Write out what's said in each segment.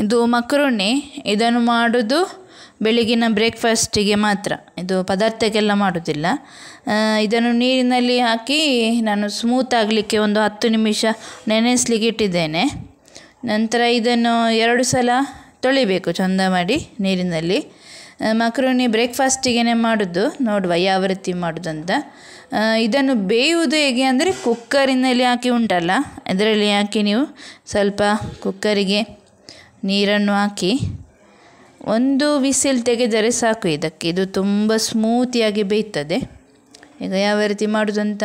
ಇದು ಮಕ್ರೋನಿ ಇದನ್ನು ಮಾಡೋದು ಬೆಳಗಿನ ಬ್ರೇಕ್ಫಾಸ್ಟಿಗೆ ಮಾತ್ರ ಇದು ಪದಾರ್ಥಕ್ಕೆಲ್ಲ ಮಾಡೋದಿಲ್ಲ ಇದನ್ನು ನೀರಿನಲ್ಲಿ ಹಾಕಿ ನಾನು ಸ್ಮೂತ್ ಆಗಲಿಕ್ಕೆ ಒಂದು ಹತ್ತು ನಿಮಿಷ ನೆನೆಸ್ಲಿಕ್ಕೆ ಇಟ್ಟಿದ್ದೇನೆ ನಂತರ ಇದನ್ನು ಎರಡು ಸಲ ತೊಳಿಬೇಕು ಚಂದ ಮಾಡಿ ನೀರಿನಲ್ಲಿ ಮಕ್ರೋನಿ ಬ್ರೇಕ್ಫಾಸ್ಟಿಗೆ ಮಾಡೋದು ನೋಡುವ ಯಾವ ರೀತಿ ಅಂತ ಇದನ್ನು ಬೇಯುವುದು ಹೇಗೆ ಅಂದರೆ ಕುಕ್ಕರಿನಲ್ಲಿ ಹಾಕಿ ಉಂಟಲ್ಲ ಅದರಲ್ಲಿ ಹಾಕಿ ನೀವು ಸ್ವಲ್ಪ ಕುಕ್ಕರಿಗೆ ನೀರನ್ನು ಹಾಕಿ ಒಂದು ವಿಸಿಲ್ ತೆಗೆದರೆ ಸಾಕು ಇದಕ್ಕೆ ಇದು ತುಂಬ ಸ್ಮೂತಿಯಾಗಿ ಬೇಯ್ತದೆ ಈಗ ಯಾವ ರೀತಿ ಮಾಡೋದಂತ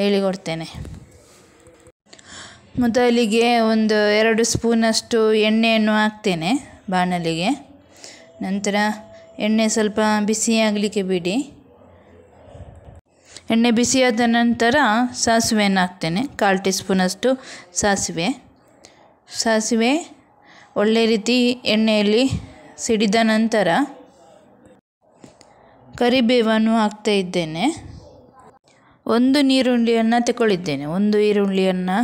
ಹೇಳಿಕೊಡ್ತೇನೆ ಮೊದಲಿಗೆ ಒಂದು ಎರಡು ಸ್ಪೂನಷ್ಟು ಎಣ್ಣೆಯನ್ನು ಹಾಕ್ತೇನೆ ಬಾಣಲಿಗೆ ನಂತರ ಎಣ್ಣೆ ಸ್ವಲ್ಪ ಬಿಸಿಯಾಗಲಿಕ್ಕೆ ಬಿಡಿ ಎಣ್ಣೆ ಬಿಸಿಯಾದ ನಂತರ ಸಾಸಿವೆಯನ್ನು ಹಾಕ್ತೇನೆ ಕಾಲು ಟೀ ಸ್ಪೂನಷ್ಟು ಸಾಸಿವೆ ಸಾಸಿವೆ ಒಳ್ಳೆ ರೀತಿ ಎಣ್ಣೆಯಲ್ಲಿ ಸಿಡಿದ ನಂತರ ಕರಿಬೇವನ್ನು ಹಾಕ್ತಾ ಇದ್ದೇನೆ ಒಂದು ನೀರುಳ್ಳಿಯನ್ನು ತಗೊಳ್ಳಿದ್ದೇನೆ ಒಂದು ಈರುಳ್ಳಿಯನ್ನು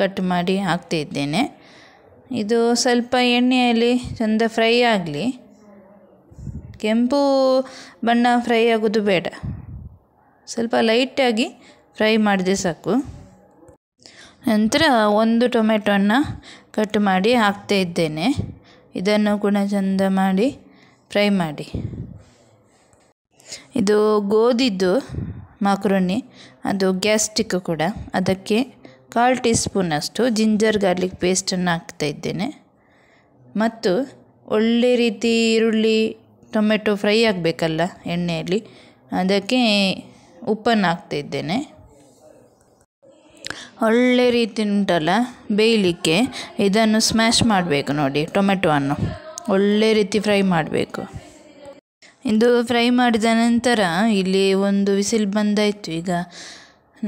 ಕಟ್ ಮಾಡಿ ಹಾಕ್ತಾ ಇದ್ದೇನೆ ಇದು ಸ್ವಲ್ಪ ಎಣ್ಣೆಯಲ್ಲಿ ಚೆಂದ ಫ್ರೈ ಆಗಲಿ ಕೆಂಪು ಬಣ್ಣ ಫ್ರೈ ಆಗೋದು ಬೇಡ ಸ್ವಲ್ಪ ಲೈಟಾಗಿ ಫ್ರೈ ಮಾಡಿದೆ ಸಾಕು ನಂತರ ಒಂದು ಟೊಮೆಟೊವನ್ನು ಕಟ್ ಮಾಡಿ ಹಾಕ್ತಾ ಇದ್ದೇನೆ ಇದನ್ನು ಕೂಡ ಚಂದ ಮಾಡಿ ಫ್ರೈ ಮಾಡಿ ಇದು ಗೋಧಿದ್ದು ಮಾಕ್ರೋನಿ ಅದು ಗ್ಯಾಸ್ಟಿಕ್ ಕೂಡ ಅದಕ್ಕೆ ಕಾಲು ಟೀ ಸ್ಪೂನಷ್ಟು ಜಿಂಜರ್ ಗಾರ್ಲಿಕ್ ಪೇಸ್ಟನ್ನು ಹಾಕ್ತಾ ಇದ್ದೇನೆ ಮತ್ತು ಒಳ್ಳೆ ರೀತಿ ಈರುಳ್ಳಿ ಟೊಮೆಟೊ ಫ್ರೈ ಆಗಬೇಕಲ್ಲ ಎಣ್ಣೆಯಲ್ಲಿ ಅದಕ್ಕೆ ಉಪ್ಪನ್ನು ಹಾಕ್ತಾ ಇದ್ದೇನೆ ಒಳ್ಳೆ ರೀತಿ ಉಂಟಲ್ಲ ಬೇಯಲಿಕ್ಕೆ ಇದನ್ನು ಸ್ಮ್ಯಾಶ್ ಮಾಡಬೇಕು ನೋಡಿ ಟೊಮೆಟೊವನ್ನು ಒಳ್ಳೆ ರೀತಿ ಫ್ರೈ ಮಾಡಬೇಕು ಇದು ಫ್ರೈ ಮಾಡಿದ ನಂತರ ಇಲ್ಲಿ ಒಂದು ವಿಸಿಲ್ ಬಂದಾಯಿತು ಈಗ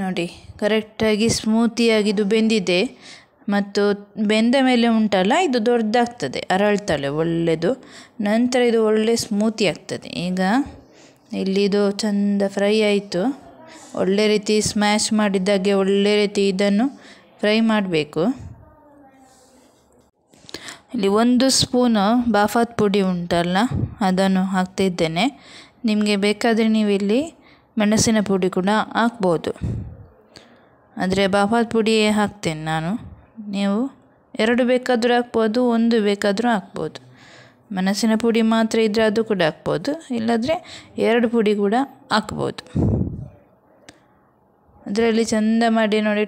ನೋಡಿ ಕರೆಕ್ಟಾಗಿ ಸ್ಮೂತಿಯಾಗಿ ಇದು ಬೆಂದಿದೆ ಮತ್ತು ಬೆಂದ ಮೇಲೆ ಉಂಟಲ್ಲ ಇದು ದೊಡ್ಡದಾಗ್ತದೆ ಅರಳ್ತಲೆ ಒಳ್ಳೆಯದು ನಂತರ ಇದು ಒಳ್ಳೆ ಸ್ಮೂತಿ ಆಗ್ತದೆ ಈಗ ಇಲ್ಲಿದು ಚೆಂದ ಫ್ರೈ ಆಯಿತು ಒಳ್ಳೆ ರೀತಿ ಸ್ಮ್ಯಾಶ್ ಮಾಡಿದ್ದಾಗೆ ಒಳ್ಳೆ ರೀತಿ ಇದನ್ನು ಫ್ರೈ ಮಾಡಬೇಕು ಇಲ್ಲಿ ಒಂದು ಸ್ಪೂನು ಬಾಫಾತ್ ಪುಡಿ ಉಂಟಲ್ಲ ಅದನ್ನು ಹಾಕ್ತಿದ್ದೇನೆ ನಿಮಗೆ ಬೇಕಾದರೆ ನೀವು ಇಲ್ಲಿ ಮೆಣಸಿನ ಪುಡಿ ಕೂಡ ಹಾಕ್ಬೋದು ಆದರೆ ಬಾಫಾತ್ ಪುಡಿಯೇ ಹಾಕ್ತೇನೆ ನಾನು ನೀವು ಎರಡು ಬೇಕಾದರೂ ಹಾಕ್ಬೋದು ಒಂದು ಬೇಕಾದರೂ ಹಾಕ್ಬೋದು ಮೆಣಸಿನ ಪುಡಿ ಮಾತ್ರ ಇದ್ದರೆ ಅದು ಕೂಡ ಹಾಕ್ಬೋದು ಇಲ್ಲದ್ರೆ ಎರಡು ಪುಡಿ ಕೂಡ ಹಾಕ್ಬೋದು ಅದರಲ್ಲಿ ಚಂದ ಮಾಡಿ ನೋಡಿ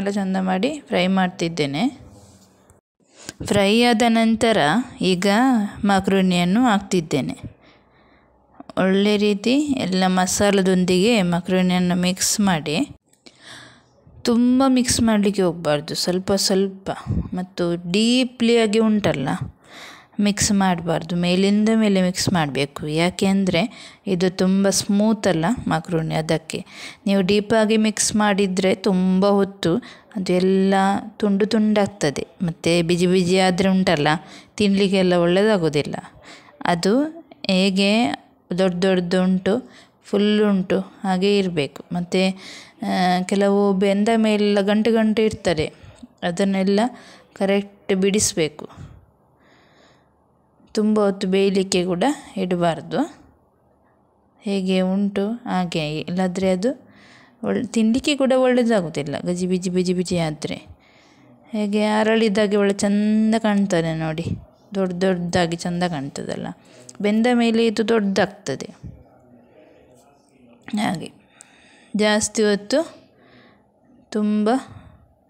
ಎಲ್ಲ ಚಂದ ಮಾಡಿ ಫ್ರೈ ಮಾಡ್ತಿದ್ದೇನೆ ಫ್ರೈ ಆದ ನಂತರ ಈಗ ಮಕ್ರೂನಿಯನ್ನು ಹಾಕ್ತಿದ್ದೇನೆ ಒಳ್ಳೆ ರೀತಿ ಎಲ್ಲ ಮಸಾಲದೊಂದಿಗೆ ಮಕ್ರೂನಿಯನ್ನು ಮಿಕ್ಸ್ ಮಾಡಿ ತುಂಬ ಮಿಕ್ಸ್ ಮಾಡಲಿಕ್ಕೆ ಹೋಗಬಾರ್ದು ಸ್ವಲ್ಪ ಸ್ವಲ್ಪ ಮತ್ತು ಡೀಪ್ಲಿಯಾಗಿ ಆಗಿ ಉಂಟಲ್ಲ ಮಿಕ್ಸ್ ಮಾಡಬಾರ್ದು ಮೇಲಿಂದ ಮೇಲೆ ಮಿಕ್ಸ್ ಮಾಡಬೇಕು ಯಾಕೆಂದರೆ ಇದು ತುಂಬ ಸ್ಮೂತ್ ಅಲ್ಲ ಅದಕ್ಕೆ ನೀವು ಡೀಪಾಗಿ ಮಿಕ್ಸ್ ಮಾಡಿದರೆ ತುಂಬ ಹೊತ್ತು ಅದು ಎಲ್ಲ ತುಂಡು ತುಂಡಾಗ್ತದೆ ಮತ್ತು ಬಿಜಿ ಬಿಜಿ ಆದರೆ ಉಂಟಲ್ಲ ತಿನ್ನಲಿಕ್ಕೆಲ್ಲ ಒಳ್ಳೆಯದಾಗೋದಿಲ್ಲ ಅದು ಹೇಗೆ ದೊಡ್ಡ ದೊಡ್ಡದುಂಟು ಫುಲ್ ಉಂಟು ಹಾಗೆ ಇರಬೇಕು ಮತ್ತು ಕೆಲವು ಬೆಂದ ಮೇಲೆಲ್ಲ ಗಂಟು ಗಂಟು ಇರ್ತದೆ ಅದನ್ನೆಲ್ಲ ಕರೆಕ್ಟ್ ಬಿಡಿಸಬೇಕು ತುಂಬ ಹೊತ್ತು ಬೇಯಲಿಕ್ಕೆ ಕೂಡ ಇಡಬಾರ್ದು ಹೇಗೆ ಉಂಟು ಹಾಗೆ ಇಲ್ಲಾದರೆ ಅದು ಒಳ್ಳೆ ತಿನ್ನಲಿಕ್ಕೆ ಕೂಡ ಒಳ್ಳೆಯದಾಗುವುದಿಲ್ಲ ಗಜಿ ಬಿಜಿ ಬಿಜಿ ಬಿಜಿ ಆದರೆ ಹೇಗೆ ಅರಳಿದಾಗೆ ಒಳ್ಳೆ ಚೆಂದ ಕಾಣ್ತದೆ ನೋಡಿ ದೊಡ್ಡ ದೊಡ್ಡದಾಗಿ ಚೆಂದ ಕಾಣ್ತದಲ್ಲ ಬೆಂದ ಮೇಲೆ ಇದು ದೊಡ್ಡದಾಗ್ತದೆ ಹಾಗೆ ಜಾಸ್ತಿ ಹೊತ್ತು ತುಂಬ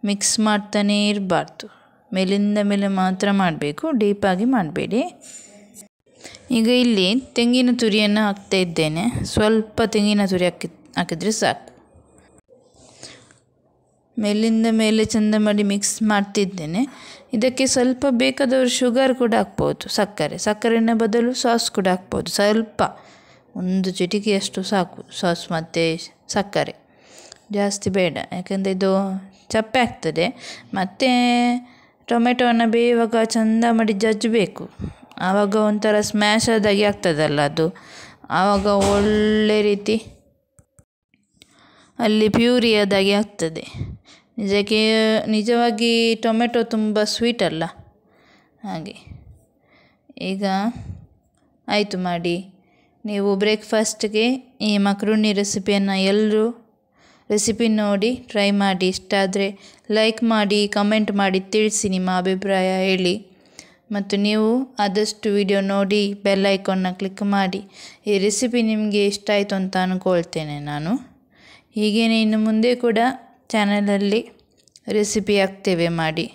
ಮಿಕ್ಸ್ ಮಾಡ್ತಾನೇ ಇರಬಾರ್ದು ಮೇಲಿಂದ ಮೇಲೆ ಮಾತ್ರ ಮಾಡಬೇಕು ಡೀಪಾಗಿ ಮಾಡಬೇಡಿ ಈಗ ಇಲ್ಲಿ ತೆಂಗಿನ ತುರಿಯನ್ನು ಹಾಕ್ತಾ ಇದ್ದೇನೆ ಸ್ವಲ್ಪ ತೆಂಗಿನ ತುರಿ ಹಾಕಿ ಹಾಕಿದರೆ ಸಾಕು ಮೇಲಿಂದ ಮೇಲೆ ಚೆಂದ ಮಾಡಿ ಮಿಕ್ಸ್ ಮಾಡ್ತಿದ್ದೇನೆ ಇದಕ್ಕೆ ಸ್ವಲ್ಪ ಬೇಕಾದವರು ಶುಗರ್ ಕೂಡ ಹಾಕ್ಬೋದು ಸಕ್ಕರೆ ಸಕ್ಕರೆಯನ್ನು ಬದಲು ಸಾಸ್ ಕೂಡ ಹಾಕ್ಬೋದು ಸ್ವಲ್ಪ ಒಂದು ಚಿಟಿಕೆಯಷ್ಟು ಸಾಕು ಸಾಸ್ ಮತ್ತು ಸಕ್ಕರೆ ಜಾಸ್ತಿ ಬೇಡ ಯಾಕೆಂದರೆ ಇದು ಚಪ್ಪೆ ಆಗ್ತದೆ ಮತ್ತು ಟೊಮೆಟೋನ ಬೇಯುವಾಗ ಚಂದ ಮಾಡಿ ಜಜ್ಜಬೇಕು ಆವಾಗ ಒಂಥರ ಸ್ಮ್ಯಾಶ್ ಆದಾಗೆ ಆಗ್ತದಲ್ಲ ಅದು ಆವಾಗ ಒಳ್ಳೆ ರೀತಿ ಅಲ್ಲಿ ಪ್ಯೂರಿ ಆದಾಗೆ ಆಗ್ತದೆ ನಿಜಕ್ಕೆ ನಿಜವಾಗಿ ಟೊಮೆಟೊ ತುಂಬ ಸ್ವೀಟ್ ಅಲ್ಲ ಹಾಗೆ ಈಗ ಆಯಿತು ಮಾಡಿ ನೀವು ಬ್ರೇಕ್ಫಾಸ್ಟ್ಗೆ ಈ ಮಕ್ರೂನಿ ರೆಸಿಪಿಯನ್ನು ಎಲ್ಲರೂ ರೆಸಿಪಿ ನೋಡಿ ಟ್ರೈ ಮಾಡಿ ಇಷ್ಟ ಆದರೆ ಲೈಕ್ ಮಾಡಿ ಕಮೆಂಟ್ ಮಾಡಿ ತಿಳಿಸಿ ನಿಮ್ಮ ಅಭಿಪ್ರಾಯ ಹೇಳಿ ಮತ್ತು ನೀವು ಆದಷ್ಟು ವಿಡಿಯೋ ನೋಡಿ ಬೆಲ್ ಐಕಾನ್ನ ಕ್ಲಿಕ್ ಮಾಡಿ ಈ ರೆಸಿಪಿ ನಿಮಗೆ ಇಷ್ಟ ಆಯಿತು ಅಂತ ಅಂದ್ಕೊಳ್ತೇನೆ ನಾನು ಹೀಗೇನೆ ಇನ್ನು ಮುಂದೆ ಕೂಡ ಚಾನಲಲ್ಲಿ ರೆಸಿಪಿ ಹಾಕ್ತೇವೆ ಮಾಡಿ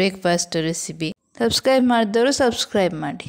ಬ್ರೇಕ್ಫಾಸ್ಟ್ ರೆಸಿಪಿ ಸಬ್ಸ್ಕ್ರೈಬ್ ಮಾಡಿದವರು ಸಬ್ಸ್ಕ್ರೈಬ್ ಮಾಡಿ